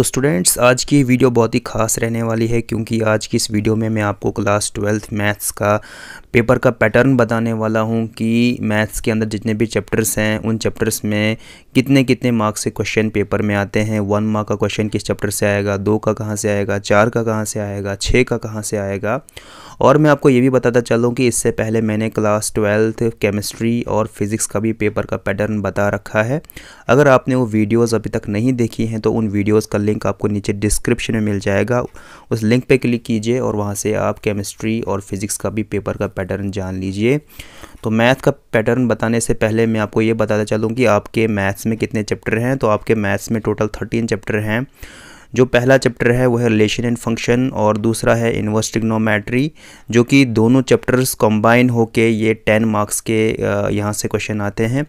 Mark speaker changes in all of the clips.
Speaker 1: तो स्टूडेंट्स आज की वीडियो बहुत ही खास रहने वाली है क्योंकि आज की इस वीडियो में मैं आपको क्लास ट्वेल्थ मैथ्स का पेपर का पैटर्न बताने वाला हूं कि मैथ्स के अंदर जितने भी चैप्टर्स हैं उन चैप्टर्स में कितने कितने मार्क्स के क्वेश्चन पेपर में आते हैं वन मार्क का क्वेश्चन किस चैप्टर से आएगा दो का कहाँ से आएगा चार का कहाँ से आएगा छः का कहाँ से आएगा और मैं आपको ये भी बताता चलूँ कि इससे पहले मैंने क्लास ट्वेल्थ केमिस्ट्री और फिज़िक्स का भी पेपर का पैटर्न बता रखा है अगर आपने वो वीडियोज़ अभी तक नहीं देखी हैं तो उन वीडियोज़ का लिंक आपको नीचे डिस्क्रिप्शन में मिल जाएगा उस लिंक पे क्लिक कीजिए और वहाँ से आप केमिस्ट्री और फिज़िक्स का भी पेपर का पैटर्न जान लीजिए तो मैथ का पैटर्न बताने से पहले मैं आपको ये बताता चलूँ कि आपके मैथ्स में कितने चैप्टर हैं तो आपके मैथ्स में टोटल थर्टीन चैप्टर हैं जो पहला चैप्टर है वह रिलेशन एंड फंक्शन और दूसरा है इन्वर्स ट्रिग्नोमेट्री जो कि दोनों चैप्टर्स कंबाइन होके ये टेन मार्क्स के यहाँ से क्वेश्चन आते हैं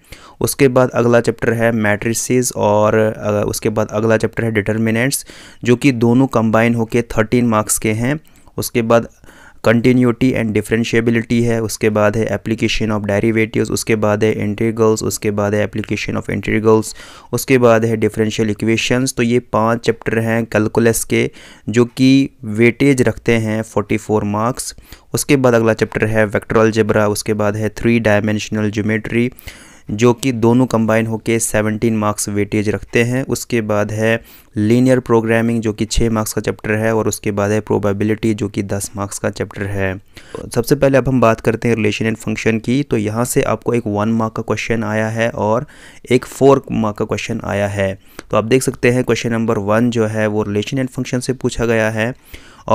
Speaker 1: उसके बाद अगला चैप्टर है मैट्रिसेस और उसके बाद अगला चैप्टर है डिटर्मिनेंट्स जो कि दोनों कंबाइन होके थर्टीन मार्क्स के हैं उसके बाद कंटिन्यूटी एंड डिफ्रेंशियबिलिटी है उसके बाद है एप्लीकेशन ऑफ डेरिवेटिव्स उसके बाद है इंटीग्रल्स उसके बाद है एप्लीकेशन ऑफ इंटीग्रल्स उसके बाद है डिफरेंशियल इक्वेशंस तो ये पांच चैप्टर हैं कैलकुलस के जो कि वेटेज रखते हैं 44 मार्क्स उसके बाद अगला चैप्टर है वेक्टर जबरा उसके बाद है थ्री डायमेंशनल ज्योमेट्री जो कि दोनों कंबाइन होकर 17 मार्क्स वेटेज रखते हैं उसके बाद है लीनियर प्रोग्रामिंग जो कि 6 मार्क्स का चैप्टर है और उसके बाद है प्रोबेबिलिटी जो कि 10 मार्क्स का चैप्टर है सबसे पहले अब हम बात करते हैं रिलेशन एंड फंक्शन की तो यहाँ से आपको एक वन मार्क का क्वेश्चन आया है और एक फोर मार्क का क्वेश्चन आया है तो आप देख सकते हैं क्वेश्चन नंबर वन जो है वो रिलेशन एंड फंक्शन से पूछा गया है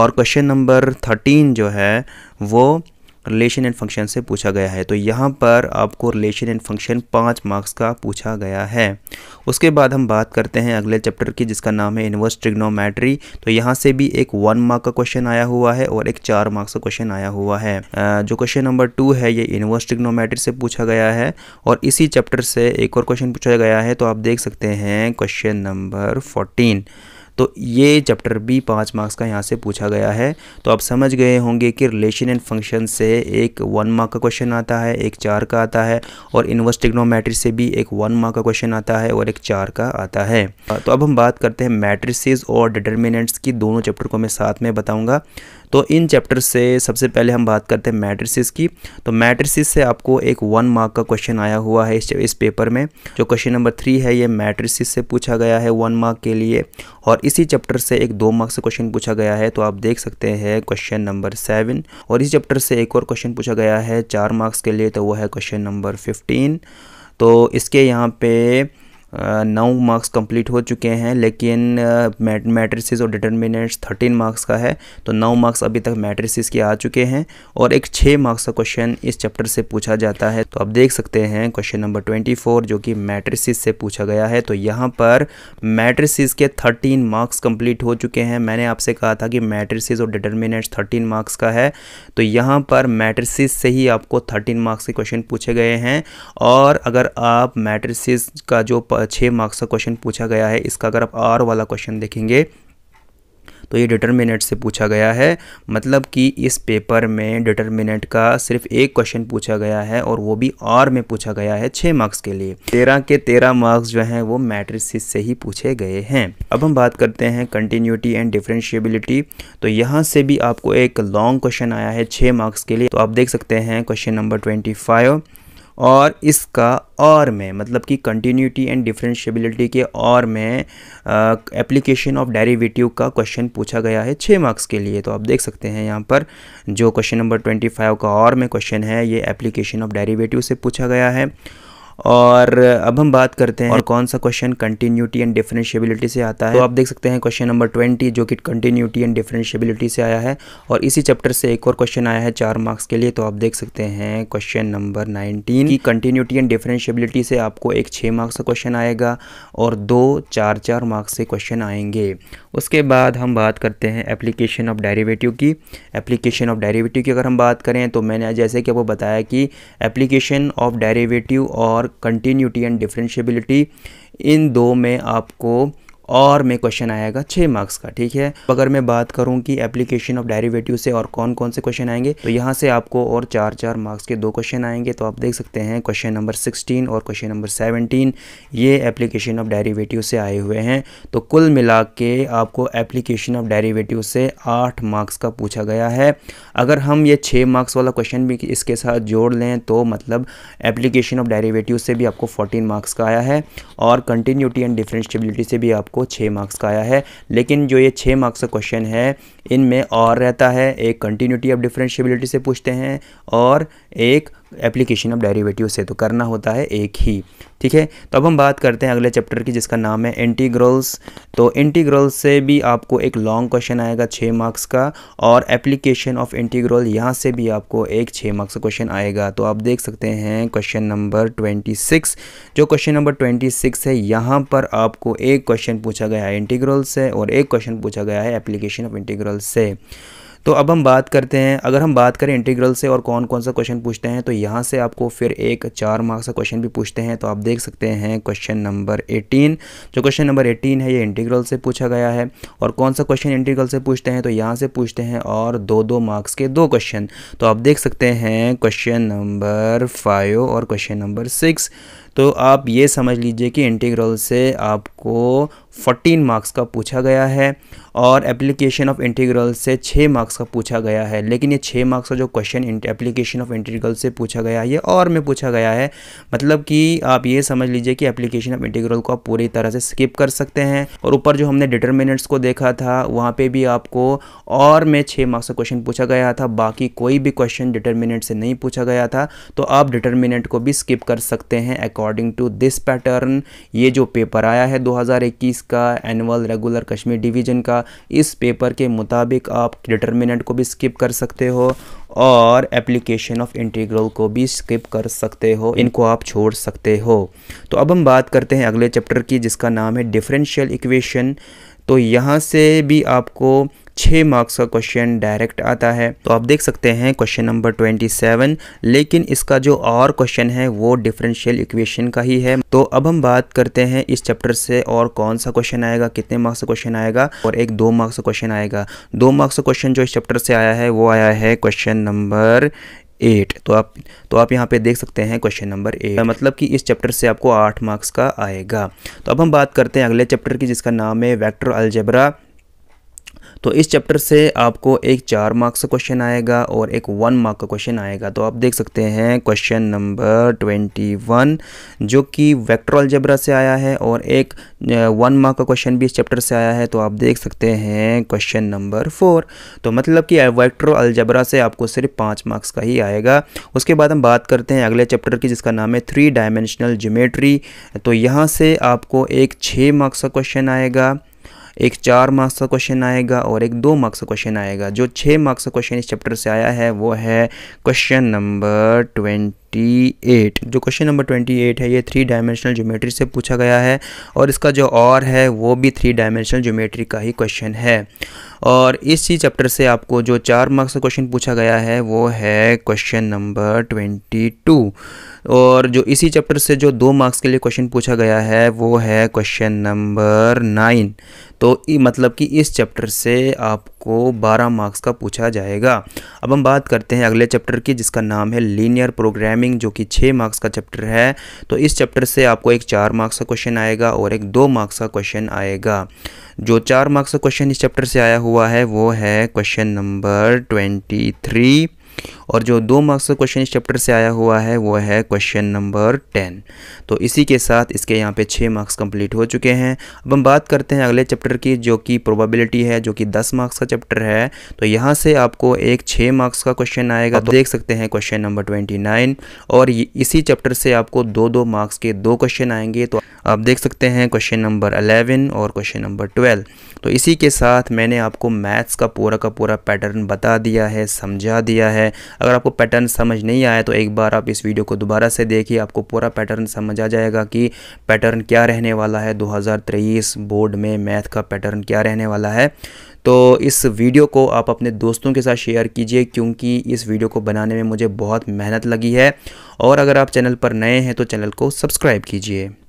Speaker 1: और क्वेश्चन नंबर थर्टीन जो है वो रिलेशन एंड फंक्शन से पूछा गया है तो यहाँ पर आपको रिलेशन एंड फंक्शन पाँच मार्क्स का पूछा गया है उसके बाद हम बात करते हैं अगले चैप्टर की जिसका नाम है इनवर्स ट्रिग्नोमेट्री तो यहाँ से भी एक वन मार्क का क्वेश्चन आया हुआ है और एक चार मार्क्स का क्वेश्चन आया हुआ है जो क्वेश्चन नंबर टू है ये इनवर्स ट्रिग्नोमेट्री से पूछा गया है और इसी चैप्टर से एक और क्वेश्चन पूछा गया है तो आप देख सकते हैं क्वेश्चन नंबर फोर्टीन तो ये चैप्टर भी पाँच मार्क्स का यहाँ से पूछा गया है तो आप समझ गए होंगे कि रिलेशन एंड फंक्शन से एक वन मार्क का क्वेश्चन आता है एक चार का आता है और इन्वर्स टिग्नोमेट्री से भी एक वन मार्क का क्वेश्चन आता है और एक चार का आता है तो अब हम बात करते हैं मैट्रिसेस और डिटर्मिनेंट्स की दोनों चैप्टर को मैं साथ में बताऊँगा तो इन चैप्टर से सबसे पहले हम बात करते हैं मैट्रिसेस की तो मैट्रिसेस से आपको एक वन मार्क का क्वेश्चन आया हुआ है इस, इस पेपर में जो क्वेश्चन नंबर थ्री है ये मैट्रिसेस से पूछा गया है वन मार्क के लिए और इसी चैप्टर से एक दो मार्क्स का क्वेश्चन पूछा गया है तो आप देख सकते हैं क्वेश्चन नंबर सेवन और इस चैप्टर से एक और क्वेश्चन पूछा गया है चार मार्क्स के लिए तो वो है क्वेश्चन नंबर फिफ्टीन तो इसके यहाँ पे नौ मार्क्स कंप्लीट हो चुके हैं लेकिन मैट्रिसेस और डिटर्मिनेंट्स थर्टीन मार्क्स का है तो नौ मार्क्स अभी तक मैट्रिसेस के आ चुके हैं और एक छः मार्क्स का क्वेश्चन इस चैप्टर से पूछा जाता है तो आप देख सकते हैं क्वेश्चन नंबर ट्वेंटी फोर जो कि मैट्रिसेस से पूछा गया है तो यहाँ पर मैट्रिसिस के थर्टीन मार्क्स कम्प्लीट हो चुके हैं मैंने आपसे कहा था कि मैट्रिसिस और डिटर्मिनेट्स थर्टीन मार्क्स का है तो यहाँ पर मैट्रिसिस से ही आपको थर्टीन मार्क्स के क्वेश्चन पूछे गए हैं और अगर आप मैट्रिसिस का जो छः मार्क्स का क्वेश्चन पूछा गया है इसका अगर आप आर वाला क्वेश्चन देखेंगे तो ये डिटर्मिनेंट से पूछा गया है मतलब कि इस पेपर में डिटर्मिनेंट का सिर्फ एक क्वेश्चन पूछा गया है और वो भी आर में पूछा गया है छः मार्क्स के लिए तेरह के तेरह मार्क्स जो हैं वो मैट्रिसिस से ही पूछे गए हैं अब हम बात करते हैं कंटिन्यूटी एंड डिफ्रेंशियबिलिटी तो यहाँ से भी आपको एक लॉन्ग क्वेश्चन आया है छः मार्क्स के लिए तो आप देख सकते हैं क्वेश्चन नंबर ट्वेंटी और इसका और में मतलब कि कंटिन्यूटी एंड डिफ्रेंशियबिलिटी के और में एप्लीकेशन ऑफ डेरिवेटिव का क्वेश्चन पूछा गया है छः मार्क्स के लिए तो आप देख सकते हैं यहाँ पर जो क्वेश्चन नंबर ट्वेंटी फाइव का और में क्वेश्चन है ये एप्लीकेशन ऑफ डेरिवेटिव से पूछा गया है और अब हम बात करते हैं और कौन सा क्वेश्चन कंटिन्यूटी एंड डिफरेंशियबिलिटी से आता है तो आप देख सकते हैं क्वेश्चन नंबर ट्वेंटी जो कि कंटिन्यूटी एंड डिफरेंशियबिलिटी से आया है और इसी चैप्टर से एक और क्वेश्चन आया है चार मार्क्स के लिए तो आप देख सकते हैं क्वेश्चन नंबर नाइनटीन की कंटिन्यूटी एंड डिफरेंशियबिलिटी से आपको एक छः मार्क्स का क्वेश्चन आएगा और दो चार चार मार्क्स से क्वेश्चन आएंगे उसके बाद हम बात करते हैं एप्लीकेशन ऑफ डेरिवेटिव की एप्लीकेशन ऑफ डेरिवेटिव की अगर हम बात करें तो मैंने जैसे कि आपको बताया कि एप्लीकेशन ऑफ डेरिवेटिव और कंटिन्यूटी एंड डिफ्रेंशबिलिटी इन दो में आपको और में क्वेश्चन आएगा छः मार्क्स का ठीक है अगर मैं बात करूँ कि एप्लीकेशन ऑफ डेरिवेटिव से और कौन कौन से क्वेश्चन आएंगे तो यहाँ से आपको और चार चार मार्क्स के दो क्वेश्चन आएंगे तो आप देख सकते हैं क्वेश्चन नंबर सिक्सटीन और क्वेश्चन नंबर सेवनटीन ये एप्लीकेशन ऑफ डेरिवेटिव से आए हुए हैं तो कुल मिला के आपको एप्लीकेशन ऑफ डेरीवेटिव से आठ मार्क्स का पूछा गया है अगर हम ये छः मार्क्स वाला क्वेश्चन भी इसके साथ जोड़ लें तो मतलब एप्लीकेशन ऑफ डेरीवेटिव से भी आपको फोर्टीन मार्क्स का आया है और कंटिन्यूटी एंड डिफ्रेंशबिलिटी से भी आपको आपको छः मार्क्स का आया है लेकिन जो ये छः मार्क्स का क्वेश्चन है इनमें और रहता है एक कंटिन्यूटी ऑफ डिफ्रेंशियबिलिटी से पूछते हैं और एक एप्लीकेशन ऑफ डेरिवेटिव से तो करना होता है एक ही ठीक है तो अब हम बात करते हैं अगले चैप्टर की जिसका नाम है इंटीग्रल्स तो इंटीग्रल्स से भी आपको एक लॉन्ग क्वेश्चन आएगा छः मार्क्स का और एप्लीकेशन ऑफ इंटीग्रल यहाँ से भी आपको एक छः मार्क्स का क्वेश्चन आएगा तो आप देख सकते हैं क्वेश्चन नंबर ट्वेंटी सिक्स जो क्वेश्चन नंबर ट्वेंटी सिक्स है यहाँ पर आपको एक क्वेश्चन पूछा गया है इंटीग्रल से और एक क्वेश्चन पूछा गया है एप्लीकेशन ऑफ इंटीग्रल से तो अब हम बात करते हैं अगर हम बात करें इंटीग्रल से और कौन कौन सा क्वेश्चन पूछते हैं तो यहाँ से आपको फिर एक चार मार्क्स का क्वेश्चन भी पूछते हैं तो आप देख सकते हैं क्वेश्चन नंबर एटीन जो क्वेश्चन नंबर एटीन है ये इंटीग्रल से पूछा गया है और कौन सा क्वेश्चन इंटीग्रल से पूछते हैं तो यहाँ से पूछते हैं और दो दो मार्क्स के दो क्वेश्चन तो आप देख सकते हैं क्वेश्चन नंबर फाइव और क्वेश्चन नंबर सिक्स तो आप ये समझ लीजिए कि इंटीग्रल से आपको 14 मार्क्स का पूछा गया है और एप्लीकेशन ऑफ इंटीग्रल से 6 मार्क्स का पूछा गया है लेकिन ये 6 मार्क्स का जो क्वेश्चन एप्लीकेशन ऑफ इंटीग्रल से पूछा गया है ये और में पूछा गया है मतलब कि आप ये समझ लीजिए कि एप्लीकेशन ऑफ इंटीग्रल को आप पूरी तरह से स्किप कर सकते हैं और ऊपर जो हमने डिटर्मिनेंट्स को देखा था वहाँ पर भी आपको और में छः मार्क्स का क्वेश्चन पूछा गया था बाकी कोई भी क्वेश्चन डिटर्मिनेंट से नहीं पूछा गया था तो आप डिटर्मिनेंट को भी स्किप कर सकते हैं accord according to this pattern ये जो पेपर आया है 2021 का एनुअल रेगुलर कश्मीर डिवीजन का इस पेपर के मुताबिक आप डिटर्मिनेंट को भी स्किप कर सकते हो और एप्लीकेशन ऑफ इंटीग्रल को भी स्किप कर सकते हो इनको आप छोड़ सकते हो तो अब हम बात करते हैं अगले चैप्टर की जिसका नाम है डिफरेंशियल इक्वेशन तो यहाँ से भी आपको छः मार्क्स का क्वेश्चन डायरेक्ट आता है तो आप देख सकते हैं क्वेश्चन नंबर ट्वेंटी सेवन लेकिन इसका जो और क्वेश्चन है वो डिफरेंशियल इक्वेशन का ही है तो अब हम बात करते हैं इस चैप्टर से और कौन सा क्वेश्चन आएगा कितने मार्क्स का क्वेश्चन आएगा और एक दो मार्क्स का क्वेश्चन आएगा दो मार्क्स का क्वेश्चन जो इस चैप्टर से आया है वो आया है क्वेश्चन नंबर एट तो आप तो आप यहाँ पे देख सकते हैं क्वेश्चन नंबर एट मतलब कि इस चैप्टर से आपको आठ मार्क्स का आएगा तो अब हम बात करते हैं अगले चैप्टर की जिसका नाम है वेक्टर अलजेबरा तो इस चैप्टर से आपको एक चार मार्क्स का क्वेश्चन आएगा और एक वन मार्क का क्वेश्चन आएगा तो आप देख सकते हैं क्वेश्चन नंबर ट्वेंटी वन जो कि वैक्ट्रो अलजबरा से आया है और एक वन मार्क का क्वेश्चन भी इस चैप्टर से आया है तो आप देख सकते हैं क्वेश्चन नंबर फोर तो मतलब कि वैक्ट्रो अलजबरा से आपको सिर्फ पाँच मार्क्स का ही आएगा उसके बाद हम बात करते हैं अगले चैप्टर की जिसका नाम है थ्री डायमेंशनल जोमेट्री तो यहाँ से आपको एक छः मार्क्स का क्वेश्चन आएगा एक चार मार्क्स का क्वेश्चन आएगा और एक दो मार्क्स का क्वेश्चन आएगा जो छः मार्क्स का क्वेश्चन इस चैप्टर से आया है वो है क्वेश्चन नंबर ट्वेंटी 28 जो क्वेश्चन नंबर 28 है ये थ्री डायमेंशनल ज्योमेट्री से पूछा गया है और इसका जो और है वो भी थ्री डायमेंशनल ज्योमेट्री का ही क्वेश्चन है और इसी चैप्टर से आपको जो चार मार्क्स का क्वेश्चन पूछा गया है वो है क्वेश्चन नंबर 22 और जो इसी चैप्टर से जो दो मार्क्स के लिए क्वेश्चन पूछा गया है वो है क्वेश्चन नंबर नाइन तो मतलब कि इस चैप्टर से आप आपको 12 मार्क्स का पूछा जाएगा अब हम बात करते हैं अगले चैप्टर की जिसका नाम है लीनियर प्रोग्रामिंग जो कि 6 मार्क्स का चैप्टर है तो इस चैप्टर से आपको एक चार मार्क्स का क्वेश्चन आएगा और एक दो मार्क्स का क्वेश्चन आएगा जो चार मार्क्स का क्वेश्चन इस चैप्टर से आया हुआ है वो है क्वेश्चन नंबर ट्वेंटी और जो दो मार्क्स का क्वेश्चन इस चैप्टर से आया हुआ है वो है क्वेश्चन नंबर टेन तो इसी के साथ इसके यहाँ पे छः मार्क्स कंप्लीट हो चुके हैं अब हम बात करते हैं अगले चैप्टर की जो कि प्रोबेबिलिटी है जो कि दस मार्क्स का चैप्टर है तो यहाँ से आपको एक छः मार्क्स का क्वेश्चन आएगा तो देख सकते हैं क्वेश्चन नंबर ट्वेंटी और इसी चैप्टर से आपको दो दो मार्क्स के दो क्वेश्चन आएंगे तो आप देख सकते हैं क्वेश्चन नंबर अलेवन और क्वेश्चन नंबर ट्वेल्व तो इसी के साथ मैंने आपको मैथ्स का पूरा का पूरा पैटर्न बता दिया है समझा दिया है अगर आपको पैटर्न समझ नहीं आया तो एक बार आप इस वीडियो को दोबारा से देखिए आपको पूरा पैटर्न समझ आ जाएगा कि पैटर्न क्या रहने वाला है दो बोर्ड में मैथ का पैटर्न क्या रहने वाला है तो इस वीडियो को आप अपने दोस्तों के साथ शेयर कीजिए क्योंकि इस वीडियो को बनाने में मुझे बहुत मेहनत लगी है और अगर आप चैनल पर नए हैं तो चैनल को सब्सक्राइब कीजिए